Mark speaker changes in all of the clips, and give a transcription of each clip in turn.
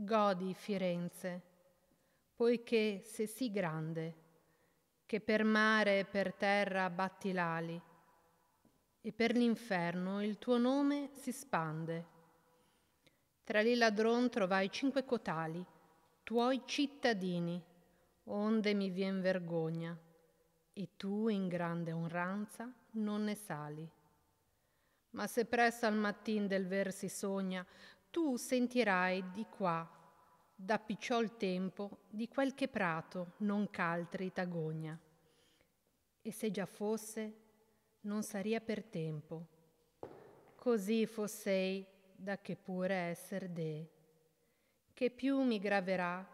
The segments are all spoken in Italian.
Speaker 1: Godi Firenze, poiché sei sì grande, che per mare e per terra batti l'ali, e per l'inferno il tuo nome si spande. Tra lì ladron trovai cinque cotali, tuoi cittadini, onde mi vien vergogna, e tu in grande onranza non ne sali. Ma se presso al mattin del ver si sogna, tu sentirai di qua, da picciol tempo, di qualche prato non caltri tagogna. E se già fosse, non saria per tempo. Così fossei da che pure esser de, che più mi graverà,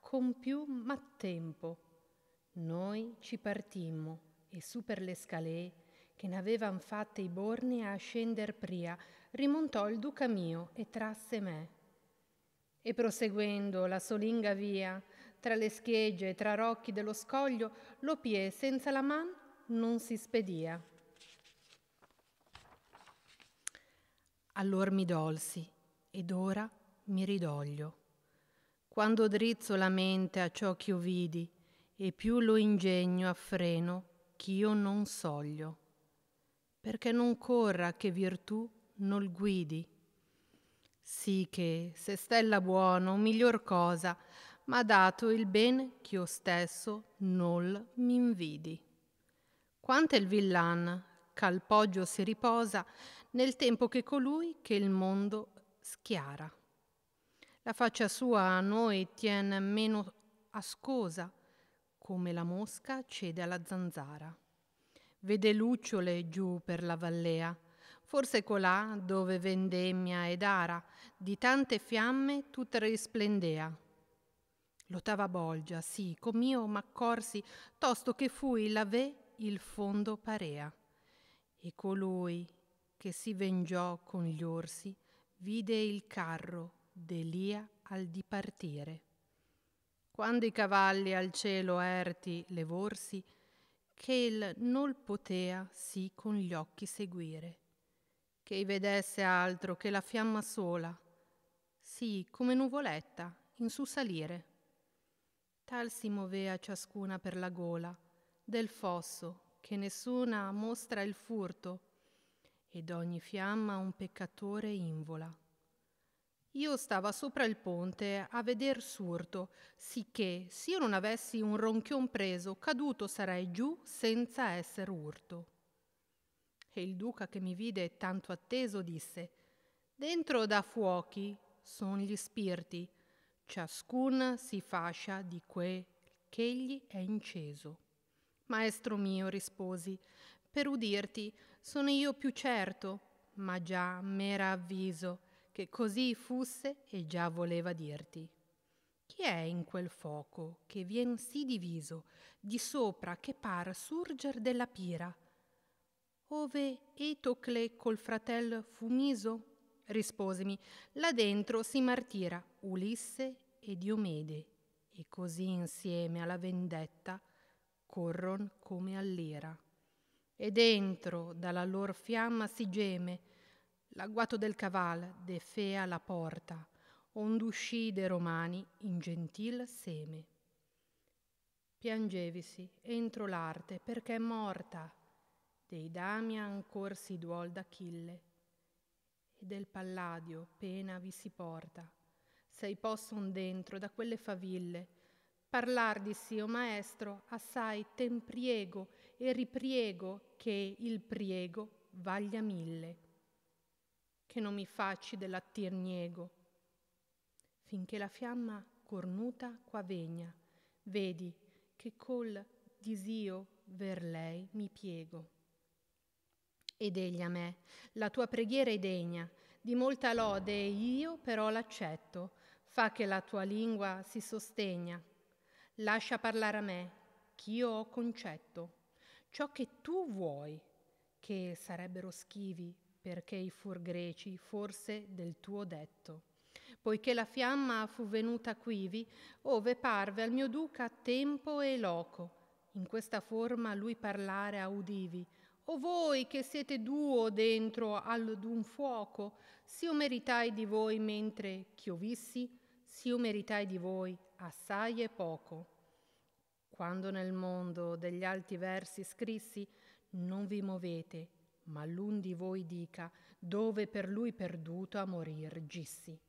Speaker 1: con più mattempo. Noi ci partimmo e su per le scale che n'avevan fatte i borni a scender pria, rimontò il duca mio e trasse me. E proseguendo la solinga via, tra le schegge e tra rocchi dello scoglio, lo pie senza la man non si spedia. Allor mi dolsi ed ora mi ridoglio. Quando drizzo la mente a ciò ch'io vidi e più lo ingegno a freno ch'io non soglio, perché non corra che virtù nol guidi. Sì che, se stella buono, miglior cosa, ma dato il ben ch'io stesso nol m'invidi. Quanto il villan, ch'al poggio si riposa, nel tempo che colui che il mondo schiara. La faccia sua a noi tien meno ascosa, come la mosca cede alla zanzara. Vede lucciole giù per la vallea, forse colà dove vendemmia ed ara, di tante fiamme tutta risplendea. Lottava Bolgia, sì, com'io m'accorsi, tosto che fui la ve il fondo parea. E colui che si vengiò con gli orsi, vide il carro d'Elia al dipartire. Quando i cavalli al cielo erti levorsi, che il nol potea sì con gli occhi seguire che i vedesse altro che la fiamma sola, sì, come nuvoletta, in su salire. Tal si movea ciascuna per la gola, del fosso, che nessuna mostra il furto, ed ogni fiamma un peccatore invola. Io stava sopra il ponte a veder surto, sicché, s'io non avessi un ronchion preso, caduto sarei giù senza essere urto. E il duca che mi vide tanto atteso disse, Dentro da fuochi sono gli spirti, ciascun si fascia di quel ch'egli è inceso. Maestro mio, risposi, per udirti sono io più certo, ma già m'era avviso che così fosse e già voleva dirti. Chi è in quel foco che vien sì diviso, di sopra che par surger della pira, Ove Etocle col fratel fu miso? Risposemi, là dentro si martira Ulisse e Diomede, e così insieme alla vendetta corron come all'ira. E dentro dalla lor fiamma si geme, l'agguato del caval de fea la porta, onde uscì de romani in gentil seme. Piangevisi entro l'arte perché è morta, dei Dami ancor si duol d'Achille, e del Palladio pena vi si porta, sei posson dentro da quelle faville, parlar di sì, o maestro assai ten priego e ripriego che il priego vaglia mille. Che non mi facci dell'attir niego, finché la fiamma cornuta qua vegna, vedi che col disio ver lei mi piego ed egli a me. La tua preghiera è degna, di molta lode e io però l'accetto. Fa che la tua lingua si sostegna. Lascia parlare a me, ch'io ho concetto. Ciò che tu vuoi, che sarebbero schivi, perché i fur greci forse del tuo detto. Poiché la fiamma fu venuta quivi, ove parve al mio duca tempo e loco. In questa forma lui parlare audivi, o voi che siete duo dentro all'un un fuoco, s'io meritai di voi mentre ch'io vissi, s'io meritai di voi assai e poco. Quando nel mondo degli alti versi scrissi, non vi movete, ma l'un di voi dica dove per lui perduto a morir gissi.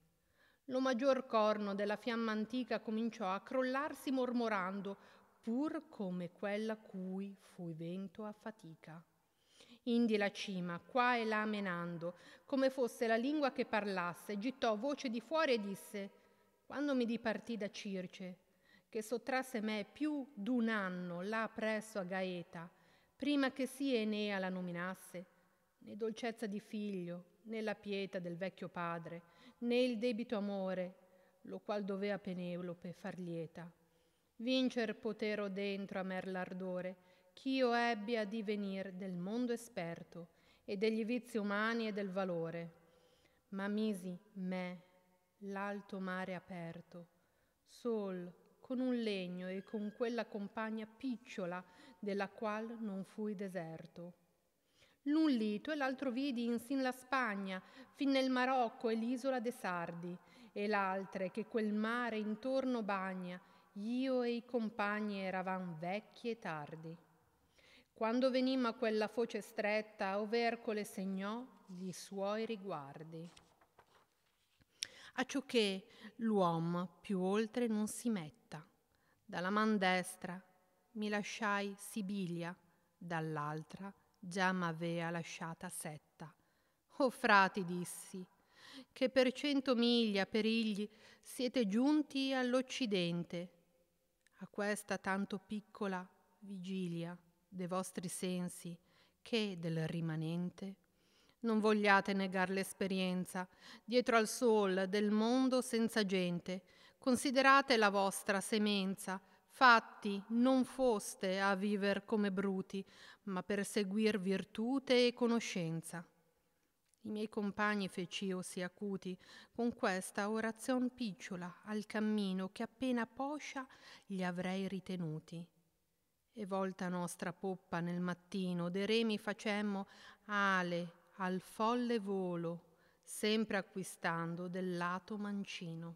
Speaker 1: Lo maggior corno della fiamma antica cominciò a crollarsi mormorando, pur come quella cui fui vento a fatica indi la cima, qua e là menando, come fosse la lingua che parlasse, gittò voce di fuori e disse, quando mi dipartì da Circe, che sottrasse me più d'un anno là presso a Gaeta, prima che sì Enea la nominasse, né dolcezza di figlio, né la pieta del vecchio padre, né il debito amore, lo qual dovea Penelope far lieta. Vincer potero dentro a me l'ardore, ch'io ebbi a divenir del mondo esperto e degli vizi umani e del valore, ma misi me l'alto mare aperto, sol con un legno e con quella compagna picciola della qual non fui deserto. L'un lito e l'altro vidi insin la Spagna, fin nel Marocco e l'isola de Sardi, e l'altre che quel mare intorno bagna, io e i compagni eravam vecchi e tardi. Quando venimmo a quella foce stretta, Overcole segnò gli suoi riguardi. A ciò che l'uomo più oltre non si metta. Dalla man destra mi lasciai Sibilia, dall'altra già m'avea lasciata setta. O frati, dissi, che per cento miglia perigli siete giunti all'Occidente, a questa tanto piccola vigilia dei vostri sensi che del rimanente? Non vogliate negar l'esperienza, dietro al sol del mondo senza gente, considerate la vostra semenza, fatti non foste a viver come bruti, ma per seguir virtute e conoscenza. I miei compagni feciosi acuti con questa orazion picciola al cammino che appena poscia gli avrei ritenuti. E volta nostra poppa nel mattino, de remi facemmo ale al folle volo, sempre acquistando del lato mancino.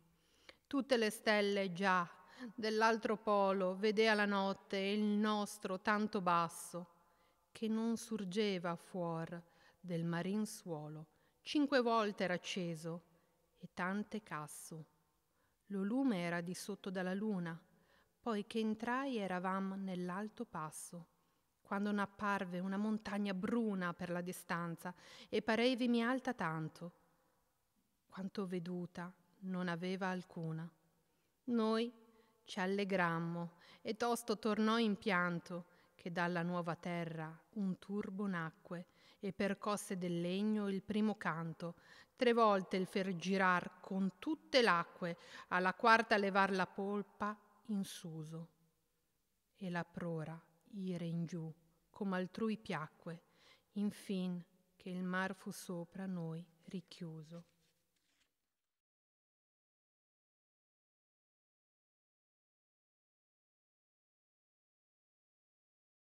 Speaker 1: Tutte le stelle già dell'altro polo vedea la notte e il nostro tanto basso, che non surgeva fuor del marin suolo. Cinque volte era acceso e tante casso. Lo lume era di sotto dalla luna, Poiché entrai eravam nell'alto passo, quando n'apparve una montagna bruna per la distanza e parevimi alta tanto, quanto veduta non aveva alcuna. Noi ci allegrammo e tosto tornò in pianto che dalla nuova terra un turbo nacque e percosse del legno il primo canto, tre volte il fer girar con tutte l'acque, alla quarta levar la polpa in suso. E la prora ire in giù, come altrui piacque, infin che il mar fu sopra noi richiuso.